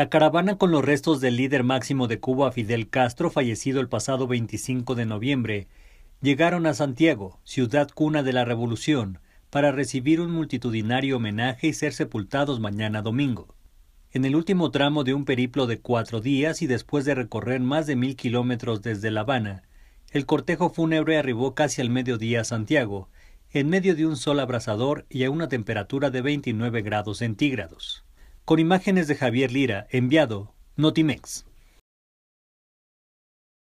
La caravana con los restos del líder máximo de Cuba, Fidel Castro, fallecido el pasado 25 de noviembre, llegaron a Santiago, ciudad cuna de la revolución, para recibir un multitudinario homenaje y ser sepultados mañana domingo. En el último tramo de un periplo de cuatro días y después de recorrer más de mil kilómetros desde La Habana, el cortejo fúnebre arribó casi al mediodía a Santiago, en medio de un sol abrasador y a una temperatura de 29 grados centígrados con imágenes de Javier Lira, enviado Notimex.